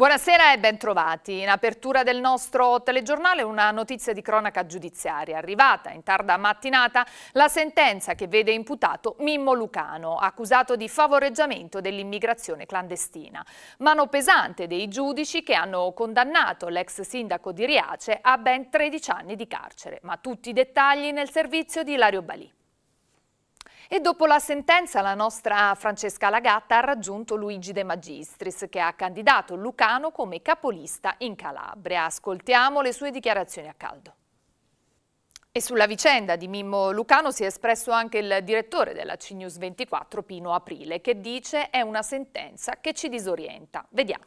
Buonasera e bentrovati. In apertura del nostro telegiornale una notizia di cronaca giudiziaria. Arrivata in tarda mattinata la sentenza che vede imputato Mimmo Lucano, accusato di favoreggiamento dell'immigrazione clandestina. Mano pesante dei giudici che hanno condannato l'ex sindaco di Riace a ben 13 anni di carcere. Ma tutti i dettagli nel servizio di Ilario Balì. E dopo la sentenza la nostra Francesca Lagatta ha raggiunto Luigi De Magistris che ha candidato Lucano come capolista in Calabria. Ascoltiamo le sue dichiarazioni a caldo. E sulla vicenda di Mimmo Lucano si è espresso anche il direttore della CNews 24 Pino Aprile che dice è una sentenza che ci disorienta. Vediamo.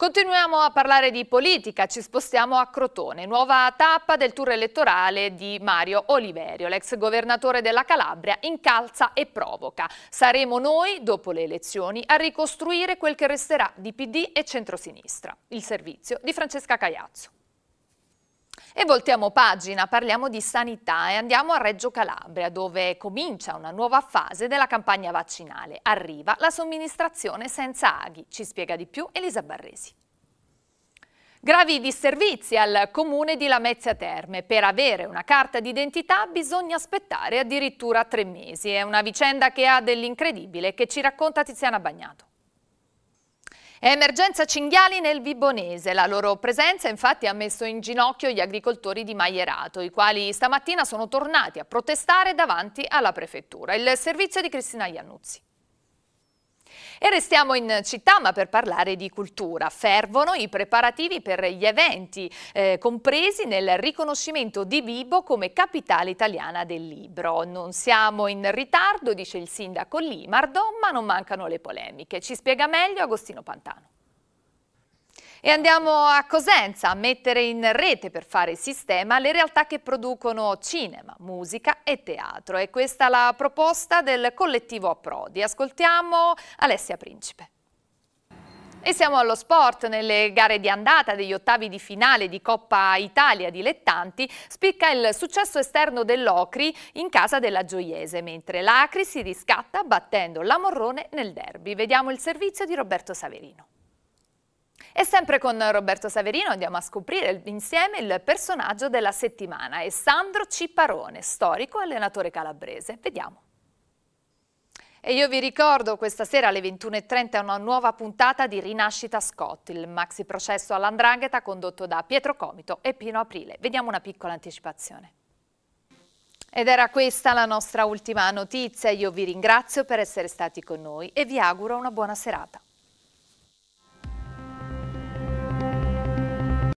Continuiamo a parlare di politica, ci spostiamo a Crotone, nuova tappa del tour elettorale di Mario Oliverio, l'ex governatore della Calabria, incalza e provoca. Saremo noi, dopo le elezioni, a ricostruire quel che resterà di PD e centrosinistra. Il servizio di Francesca Caiazzo. E voltiamo pagina, parliamo di sanità e andiamo a Reggio Calabria dove comincia una nuova fase della campagna vaccinale. Arriva la somministrazione senza aghi, ci spiega di più Elisa Barresi. Gravi disservizi al comune di Lamezia Terme. Per avere una carta d'identità bisogna aspettare addirittura tre mesi. È una vicenda che ha dell'incredibile che ci racconta Tiziana Bagnato. È emergenza cinghiali nel Vibonese. La loro presenza infatti ha messo in ginocchio gli agricoltori di Maierato, i quali stamattina sono tornati a protestare davanti alla prefettura. Il servizio di Cristina Iannuzzi. E restiamo in città ma per parlare di cultura. Fervono i preparativi per gli eventi eh, compresi nel riconoscimento di Vibo come capitale italiana del libro. Non siamo in ritardo, dice il sindaco Limardo, ma non mancano le polemiche. Ci spiega meglio Agostino Pantano. E andiamo a Cosenza a mettere in rete per fare sistema le realtà che producono cinema, musica e teatro. E questa è la proposta del collettivo Prodi. Ascoltiamo Alessia Principe. E siamo allo sport, nelle gare di andata degli ottavi di finale di Coppa Italia dilettanti spicca il successo esterno dell'Ocri in casa della Gioiese, mentre l'Acri si riscatta battendo la Morrone nel derby. Vediamo il servizio di Roberto Saverino. E sempre con Roberto Saverino andiamo a scoprire insieme il personaggio della settimana, è Sandro Ciparone, storico e allenatore calabrese. Vediamo. E io vi ricordo questa sera alle 21.30 una nuova puntata di Rinascita Scott, il maxi processo all'andrangheta condotto da Pietro Comito e Pino Aprile. Vediamo una piccola anticipazione. Ed era questa la nostra ultima notizia, io vi ringrazio per essere stati con noi e vi auguro una buona serata.